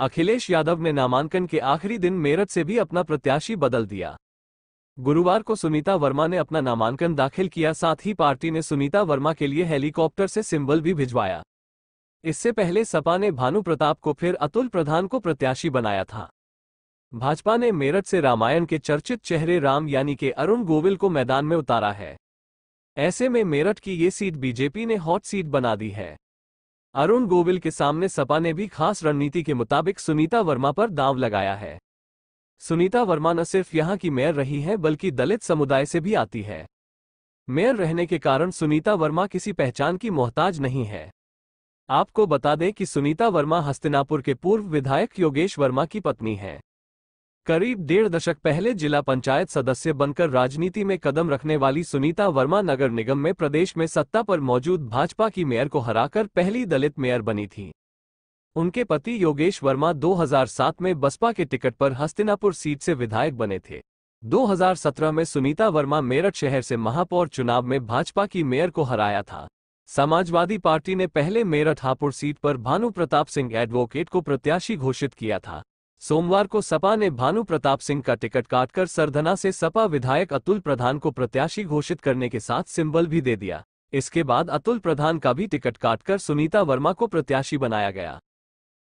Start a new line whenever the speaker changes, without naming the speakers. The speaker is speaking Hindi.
अखिलेश यादव ने नामांकन के आखिरी दिन मेरठ से भी अपना प्रत्याशी बदल दिया गुरुवार को सुनीता वर्मा ने अपना नामांकन दाखिल किया साथ ही पार्टी ने सुनीता वर्मा के लिए हेलीकॉप्टर से सिंबल भी भिजवाया इससे पहले सपा ने भानु प्रताप को फिर अतुल प्रधान को प्रत्याशी बनाया था भाजपा ने मेरठ से रामायण के चर्चित चेहरे राम यानी के अरुण गोविल को मैदान में उतारा है ऐसे में मेरठ की ये सीट बीजेपी ने हॉट सीट बना दी है अरुण गोविल के सामने सपा ने भी खास रणनीति के मुताबिक सुनीता वर्मा पर दाव लगाया है सुनीता वर्मा न सिर्फ यहां की मेयर रही है बल्कि दलित समुदाय से भी आती है मेयर रहने के कारण सुनीता वर्मा किसी पहचान की मोहताज नहीं है आपको बता दें कि सुनीता वर्मा हस्तिनापुर के पूर्व विधायक योगेश वर्मा की पत्नी हैं करीब डेढ़ दशक पहले जिला पंचायत सदस्य बनकर राजनीति में कदम रखने वाली सुनीता वर्मा नगर निगम में प्रदेश में सत्ता पर मौजूद भाजपा की मेयर को हराकर पहली दलित मेयर बनी थी उनके पति योगेश वर्मा 2007 में बसपा के टिकट पर हस्तिनापुर सीट से विधायक बने थे 2017 में सुनीता वर्मा मेरठ शहर से महापौर चुनाव में भाजपा की मेयर को हराया था समाजवादी पार्टी ने पहले मेरठ हापुड़ सीट पर भानु प्रताप सिंह एडवोकेट को प्रत्याशी घोषित किया था सोमवार को सपा ने भानु प्रताप सिंह का टिकट काटकर सरधना से सपा विधायक अतुल प्रधान को प्रत्याशी घोषित करने के साथ सिंबल भी दे दिया इसके बाद अतुल प्रधान का भी टिकट काटकर सुनीता वर्मा को प्रत्याशी बनाया गया